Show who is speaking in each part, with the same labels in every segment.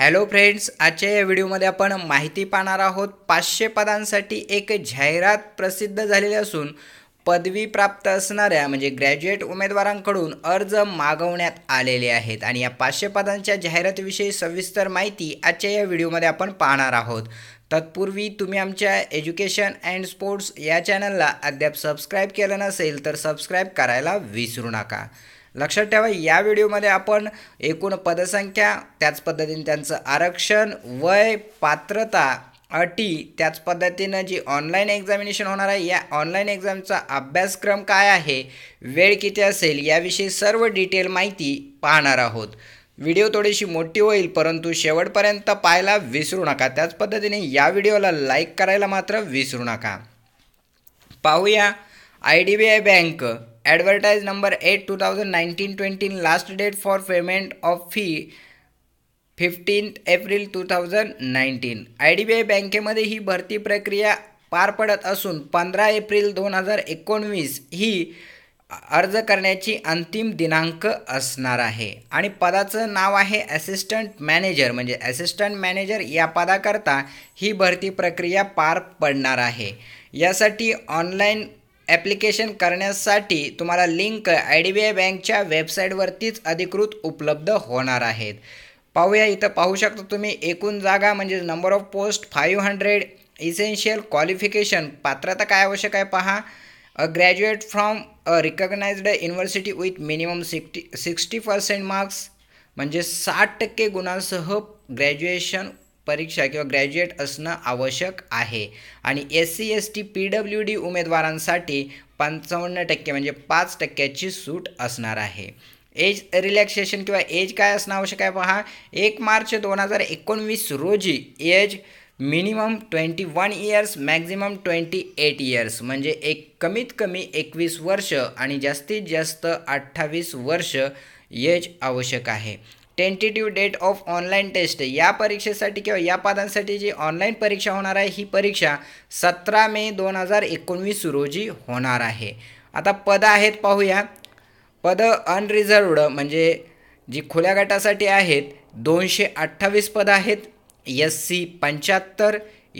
Speaker 1: hello friends आजच्या या व्हिडिओमध्ये आपण माहिती पाहणार आहोत पाचशे पदांसाठी एक जाहिरात प्रसिद्ध झालेली असून पदवी प्राप्त असणाऱ्या म्हणजे ग्रॅज्युएट उमेदवारांकडून अर्ज मागवण्यात आलेले आहेत आणि या पाचशे पदांच्या जाहिरातीविषयी सविस्तर माहिती आजच्या या व्हिडिओमध्ये आपण पाहणार आहोत तत्पूर्वी तुम्ही आमच्या एज्युकेशन अँड स्पोर्ट्स या चॅनलला अद्याप सबस्क्राईब केलं नसेल तर सबस्क्राईब करायला विसरू नका लक्षात ठेवा या व्हिडिओमध्ये आपण एकूण पदसंख्या त्याच पद्धतीने त्यांचं आरक्षण वय पात्रता अटी त्याच पद्धतीनं जी ऑनलाईन एक्झामिनेशन होणार आहे या ऑनलाईन एक्झामचा अभ्यासक्रम काय आहे वेळ किती असेल याविषयी सर्व डिटेल माहिती पाहणार आहोत व्हिडिओ थोडीशी मोठी होईल परंतु शेवटपर्यंत पाहायला विसरू नका त्याच पद्धतीने या व्हिडिओला लाईक करायला मात्र विसरू नका पाहूया I D B I bank number eight two thousand nineteen twenty last date for payment of fee fifteenth April two thousand nineteen I D B I बँकेमध्ये ही भरती प्रक्रिया पार पडत असून पंधरा एप्रिल दोन हजार एकोणवीस ही अर्ज करण्याची अंतिम दिनांक असणार आहे आणि पदाचं नाव आहे ॲसिस्टंट मॅनेजर म्हणजे ॲसिस्टंट मॅनेजर या पदाकरता ही भरती प्रक्रिया पार पडणार आहे यासाठी ऑनलाईन ॲप्लिकेशन करण्यासाठी तुम्हाला link I D B I बँकच्या वेबसाईटवरतीच अधिकृत उपलब्ध होणार आहेत पाहूया इथं पाहू शकता तुम्ही एकूण जागा म्हणजे number of post five hundred essential qualification पात्रता काय आवश्यक आहे पहा a graduate from a recognised university with minimum sixty sixty percent marks म्हणजे साठ टक्के गुणांसह ग्रॅज्युएशन परीक्षा किंवा ग्रॅज्युएट असणं आवश्यक आहे आणि S C S T P W D उमेदवारांसाठी पंचावन्न टक्के म्हणजे पाच टक्क्याची सूट असणार आहे एज रिलॅक्सेशन किंवा एज काय असणं आवश्यक आहे पहा एक मार्च दोन हजार एकोणवीस रोजी age minimum twenty one years maximum twenty eight years म्हणजे एक कमीत कमी एकवीस वर्ष आणि जास्तीत जास्त अठ्ठावीस वर्ष एज आवश्यक आहे tentative date of online test या परीक्षेसाठी किंवा या पदांसाठी जी ऑनलाईन परीक्षा होणार आहे ही परीक्षा सतरा मे दोन हजार एकोणवीस रोजी होणार आहे आता पदं आहेत पाहूया पदं अनरिझर्वड म्हणजे जी खुल्या गटासाठी आहेत दोनशे अठ्ठावीस पदं आहेत एस सी पंच्याहत्तर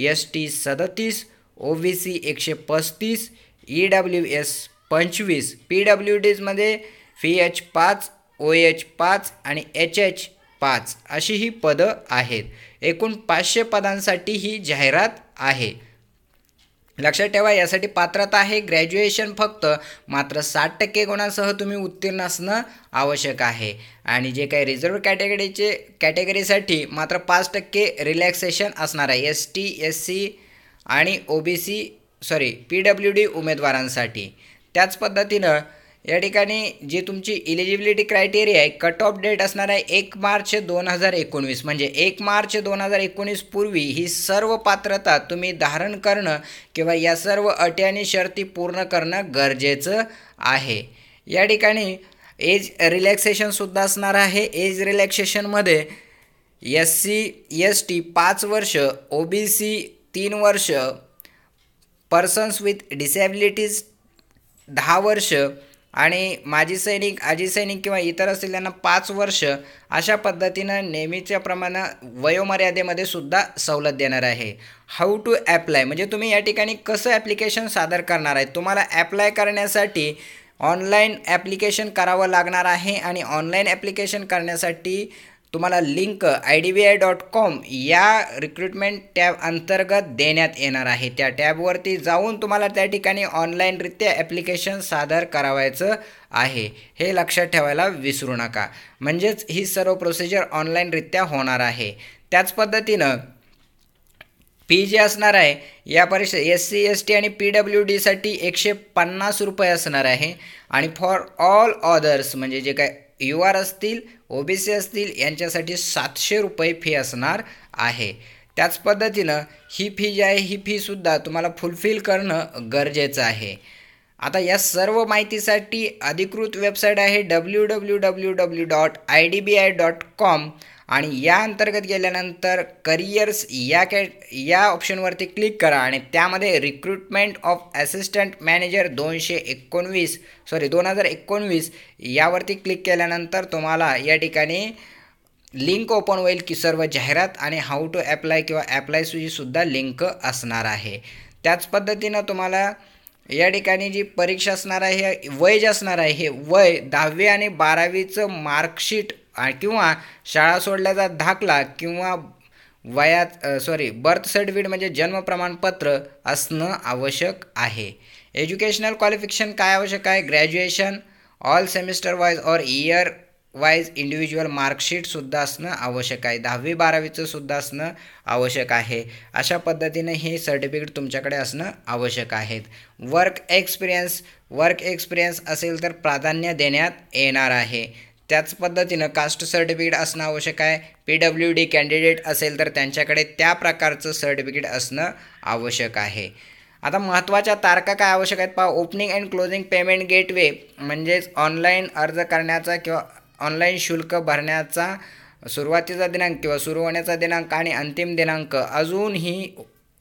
Speaker 1: एस टी सदतीस ओ बी सी एकशे पस्तीस ई डब्ल्यू एस पंचवीस पी डब्ल्यू डीजमध्ये फी एच पाच ओ एच पाच आणि एच एच पाच अशी ही पदं आहेत एकूण पाचशे पदांसाठी ही जाहिरात आहे लक्षात ठेवा यासाठी पात्रता आहे ग्रॅज्युएशन फक्त मात्र साठ टक्के गुणांसह तुम्ही उत्तीर्ण असणं आवश्यक आहे आणि जे काही रिझर्व कॅटेगरीचे कॅटेगरीसाठी मात्र पाच टक्के रिलॅक्सेशन असणार आहे एस टी एस सी आणि O B C sorry P W D उमेदवारांसाठी त्याच पद्धतीनं या ठिकाणी जी तुमची इलिजिबिलिटी क्रायटेरिया आहे कट ऑफ डेट असणार आहे एक मार्च दोन हजार एकोणवीस म्हणजे एक मार्च दोन हजार एकोणीस पूर्वी ही सर्व पात्रता तुम्ही धारण करणं किंवा या सर्व अटी आणि शर्ती पूर्ण करणं गरजेचं आहे या ठिकाणी एज रिलॅक्सेशनसुद्धा असणार आहे एज रिलॅक्सेशनमध्ये एस सी एस टी पाच वर्ष ओ बी सी तीन वर्ष पर्सन्स विथ डिसॅबिलिटीज दहा वर्ष आणि माजी सैनिक आजी सैनिक किंवा इतर असतील त्यांना पाच वर्ष अशा पद्धतीनं नेहमीच्या प्रमाणं वयोमर्यादेमध्ये सुद्धा सवलत देणार आहे हाऊ टू ॲप्लाय म्हणजे तुम्ही या ठिकाणी कसं ॲप्लिकेशन सादर करणार आहे तुम्हाला ॲप्लाय करण्यासाठी ऑनलाईन ॲप्लिकेशन करावं लागणार आहे आणि ऑनलाईन ॲप्लिकेशन करण्यासाठी तुम्हाला link I D B I dot com या रिक्रुटमेंट टॅब अंतर्गत देण्यात येणार आहे त्या टॅबवरती जाऊन तुम्हाला त्या ठिकाणी ऑनलाईनरित्या ॲप्लिकेशन सादर करावायचं आहे हे लक्षात ठेवायला विसरू नका म्हणजेच ही सर्व प्रोसिजर ऑनलाईनरित्या होणार आहे त्याच पद्धतीनं पी जी असणार आहे या परीक्षा एस सी एस टी आणि पी डब्ल्यू डीसाठी एकशे पन्नास रुपये असणार आहे आणि फॉर ऑल ऑदर्स म्हणजे जे काय यू आर असतील ओबीसी असतील यांच्यासाठी सातशे रुपये फी असणार आहे त्याच पद्धतीनं ही फी जी आहे ही फीसुद्धा तुम्हाला फुलफिल करणं गरजेचं आहे आता या सर्व माहितीसाठी अधिकृत वेबसाईट आहे W W W W dot I D B I dot com आणि या अंतर्गत गेल्यानंतर करिअर्स या कॅ या ऑप्शनवरती क्लिक करा आणि त्यामध्ये रिक्रुटमेंट ऑफ ॲसिस्टंट मॅनेजर दोनशे एकोणवीस सॉरी दोन हजार एकोणवीस यावरती क्लिक केल्यानंतर तुम्हाला या ठिकाणी लिंक ओपन होईल की सर्व जाहिरात आणि हाऊ टू ॲप्लाय किंवा सुद्धा लिंक असणार आहे त्याच पद्धतीनं तुम्हाला या ठिकाणी जी परीक्षा असणार आहे वय जे असणार आहे हे वय दहावी आणि बारावीचं मार्कशीट किंवा शाळा सोडल्याचा दाखला किंवा वयात सॉरी बर्थ सर्टिफिकेट म्हणजे जन्म प्रमाणपत्र असणं आवश्यक आहे एज्युकेशनल क्वालिफिकेशन काय आवश्यक आहे graduation all semester wise or year wise individual मार्कशीटसुद्धा असणं आवश्यक आहे दहावी बारावीचं सुद्धा असणं आवश्यक आहे अशा पद्धतीने हे सर्टिफिकेट तुमच्याकडे असणं आवश्यक आहेत वर्क एक्सपिरियन्स वर्क एक्सपिरियन्स असेल तर प्राधान्य देण्यात येणार आहे त्याच पद्धतीनं कास्ट सर्टिफिकेट असणं आवश्यक आहे पी डब्ल्यू डी कॅन्डिडेट असेल तर त्यांच्याकडे त्या प्रकारचं सर्टिफिकेट असणं आवश्यक आहे आता महत्त्वाच्या तारखा काय आवश्यक आहेत पहा opening and closing payment gateway म्हणजेच ऑनलाईन अर्ज करण्याचा किंवा ऑनलाईन शुल्क भरण्याचा सुरुवातीचा दिनांक किंवा सुरू होण्याचा दिनांक आणि अंतिम दिनांक अजूनही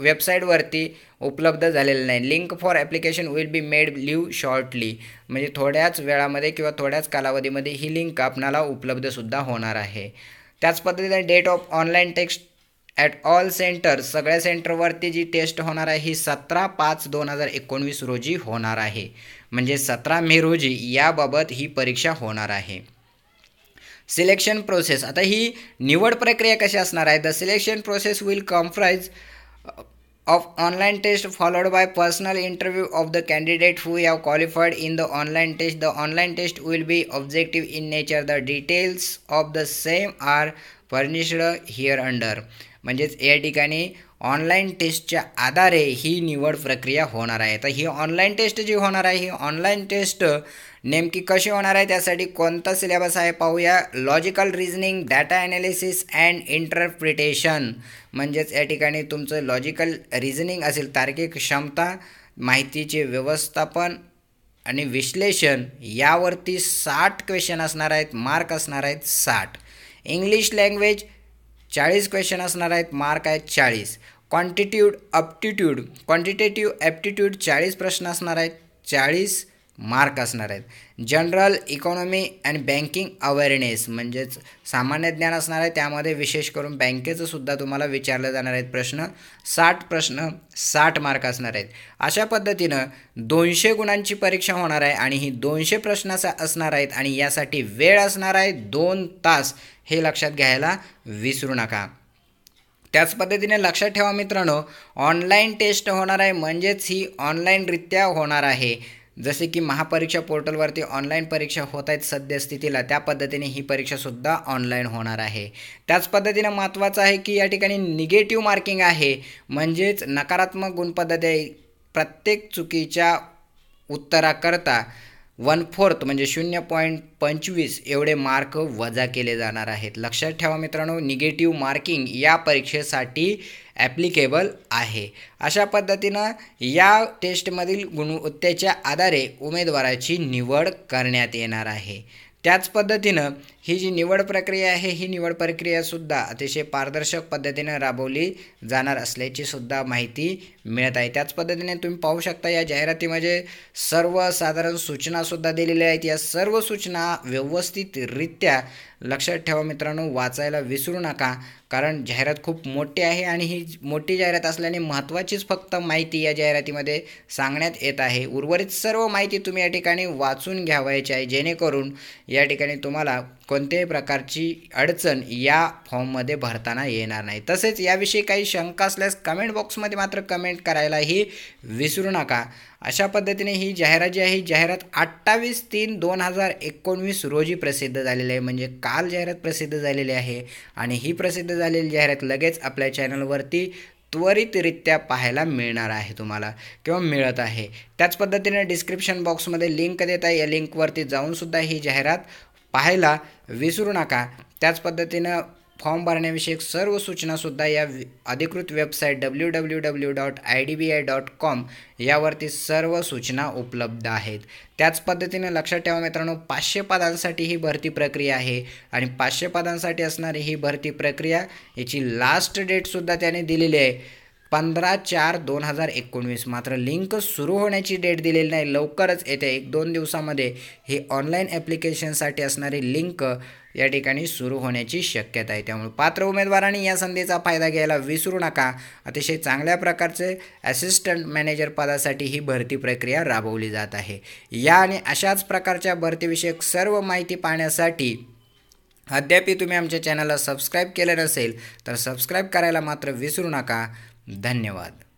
Speaker 1: वेबसाईटवरती उपलब्ध झालेलं नाही link for application will be made live shortly म्हणजे थोड्याच वेळामध्ये किंवा थोड्याच कालावधीमध्ये ही लिंक आपणाला उपलब्धसुद्धा होणार आहे त्याच पद्धतीने date of online test at all centre सगळ्या सेंटरवरती जी टेस्ट होणार आहे ही सतरा पाच दोन हजार एकोणवीस रोजी होणार आहे म्हणजे सतरा मे रोजी याबाबत ही परीक्षा होणार आहे सिलेक्शन प्रोसेस आता ही निवड प्रक्रिया कशी असणार आहे the selection process will comprise of online test followed by personal interview of the candidate who have qualified in the online test the online test will be objective in nature the details of the same are furnished hereunder म्हणजेच या ठिकाणी online टेस्टच्या आधारे ही निवड प्रक्रिया होणार आहे तर ही ऑनलाईन टेस्ट जी होणार आहे ही ऑनलाईन टेस्ट नेमकी कशी होणार आहे त्यासाठी कोणता सिलेबस आहे पाहूया logical reasoning data analysis and interpretation म्हणजेच या ठिकाणी तुमचं लॉजिकल रिजनिंग असेल तार्किक क्षमता माहितीचे व्यवस्थापन आणि विश्लेषण यावरती साठ क्वेश्चन असणार आहेत मार्क असणार आहेत साठ इंग्लिश लँग्वेज चाळीस क्वेश्चन असणार आहेत मार्क आहेत चाळीस क्वांटिट्यूड अप्टिट्यूड क्वांटिटेटिव्ह ॲप्टिट्यूड चाळीस प्रश्न असणार आहेत चाळीस मार्क असणार आहेत general economy and banking awareness म्हणजेच सामान्य ज्ञान असणार आहे त्यामध्ये विशेष करून बँकेचं सुद्धा तुम्हाला विचारलं जाणार आहेत प्रश्न साठ प्रश्न साठ मार्क असणार आहेत अशा पद्धतीनं दोनशे गुणांची परीक्षा होणार आहे आणि ही दोनशे प्रश्नाचा असणार आहेत आणि यासाठी वेळ असणार आहे दोन तास हे लक्षात घ्यायला विसरू नका त्याच पद्धतीने लक्षात ठेवा मित्रांनो ऑनलाईन टेस्ट होणार आहे म्हणजेच ही ऑनलाईनरित्या होणार आहे जसे की महापरीक्षा पोर्टलवरती ऑनलाईन परीक्षा होत आहेत सद्यस्थितीला त्या पद्धतीने ही परीक्षासुद्धा ऑनलाईन होणार आहे त्याच पद्धतीने महत्त्वाचं आहे की या ठिकाणी निगेटिव्ह मार्किंग आहे म्हणजेच नकारात्मक गुणपद्धती प्रत्येक चुकीच्या उत्तराकरता वन फोर्थ म्हणजे शून्य पॉईंट पंचवीस एवढे मार्क वजा केले जाणार आहेत लक्षात ठेवा मित्रांनो निगेटिव्ह मार्किंग या परीक्षेसाठी ॲप्लिकेबल आहे अशा पद्धतीनं या टेस्टमधील गुणवत्तेच्या आधारे उमेदवाराची निवड करण्यात येणार आहे त्याच पद्धतीनं ही जी निवड प्रक्रिया आहे ही निवड प्रक्रियासुद्धा अतिशय पारदर्शक पद्धतीनं राबवली जाणार असल्याची सुद्धा माहिती मिळत आहे त्याच पद्धतीने तुम्ही पाहू शकता या जाहिरातीमध्ये सर्वसाधारण सूचनासुद्धा दिलेल्या आहेत या सर्व सूचना व्यवस्थितरित्या लक्षात ठेवा मित्रांनो वाचायला विसरू नका कारण जाहिरात खूप मोठी आहे आणि ही मोठी जाहिरात असल्याने महत्त्वाचीच फक्त माहिती या जाहिरातीमध्ये सांगण्यात येत आहे उर्वरित सर्व माहिती तुम्ही या ठिकाणी वाचून घ्यावायची आहे जेणेकरून या ठिकाणी तुम्हाला कोणत्याही प्रकारची अडचण या फॉर्ममध्ये भरताना येणार नाही तसेच याविषयी काही शंका असल्यास कमेंट बॉक्समध्ये मात्र कमेंट करायलाही विसरू नका अशा पद्धतीने ही जाहिरात जी आहे ही जाहिरात अठ्ठावीस तीन दोन हजार एकोणवीस रोजी प्रसिद्ध झालेली आहे म्हणजे काल जाहिरात प्रसिद्ध झालेली आहे आणि ही प्रसिद्ध झालेली जाहिरात लगेच आपल्या चॅनलवरती त्वरितरित्या पाहायला मिळणार आहे तुम्हाला किंवा मिळत आहे त्याच पद्धतीने डिस्क्रिप्शन बॉक्समध्ये लिंक देत आहे या लिंकवरती जाऊनसुद्धा ही जाहिरात पाहायला विसरू नका त्याच पद्धतीनं फॉर्म भरण्याविषयक सर्व सूचनासुद्धा या अधिकृत website W W W dot I D B I dot com यावरती सर्व सूचना उपलब्ध आहेत त्याच पद्धतीने लक्षात ठेवा मित्रांनो पाचशे पदांसाठी ही भरती प्रक्रिया आहे आणि पाचशे पदांसाठी असणारी ही भरती प्रक्रिया याची लास्ट डेटसुद्धा त्याने दिलेली आहे पंधरा चार दोन हजार एकोणवीस मात्र लिंक सुरू होण्याची डेट दिलेली नाही लवकरच येत्या एक दोन दिवसामध्ये हे ऑनलाईन ॲप्लिकेशनसाठी असणारी लिंक या ठिकाणी सुरू होण्याची शक्यता आहे त्यामुळे पात्र उमेदवारांनी या संधीचा फायदा घ्यायला विसरू नका अतिशय चांगल्या प्रकारचे असिस्टंट मॅनेजर पदासाठी ही भरती प्रक्रिया राबवली जात आहे या आणि अशाच प्रकारच्या भरतीविषयक सर्व माहिती पाहण्यासाठी अद्यापि तुम्ही आमच्या चॅनलला सबस्क्राईब केलं नसेल तर सबस्क्राईब करायला मात्र विसरू नका धन्यवाद